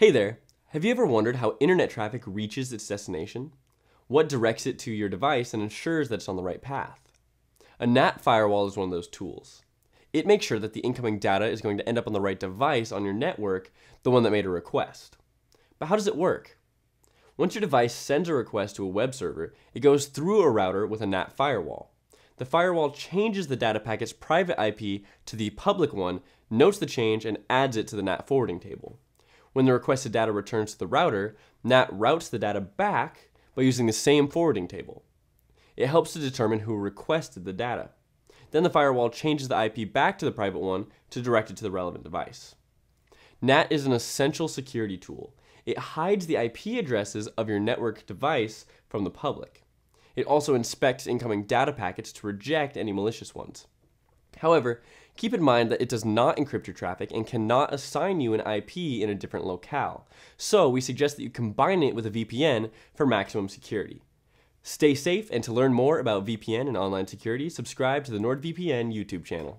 Hey there! Have you ever wondered how internet traffic reaches its destination? What directs it to your device and ensures that it's on the right path? A NAT firewall is one of those tools. It makes sure that the incoming data is going to end up on the right device on your network, the one that made a request. But how does it work? Once your device sends a request to a web server, it goes through a router with a NAT firewall. The firewall changes the data packet's private IP to the public one, notes the change, and adds it to the NAT forwarding table. When the requested data returns to the router, NAT routes the data back by using the same forwarding table. It helps to determine who requested the data. Then the firewall changes the IP back to the private one to direct it to the relevant device. NAT is an essential security tool. It hides the IP addresses of your network device from the public. It also inspects incoming data packets to reject any malicious ones. However, keep in mind that it does not encrypt your traffic and cannot assign you an IP in a different locale. So we suggest that you combine it with a VPN for maximum security. Stay safe, and to learn more about VPN and online security, subscribe to the NordVPN YouTube channel.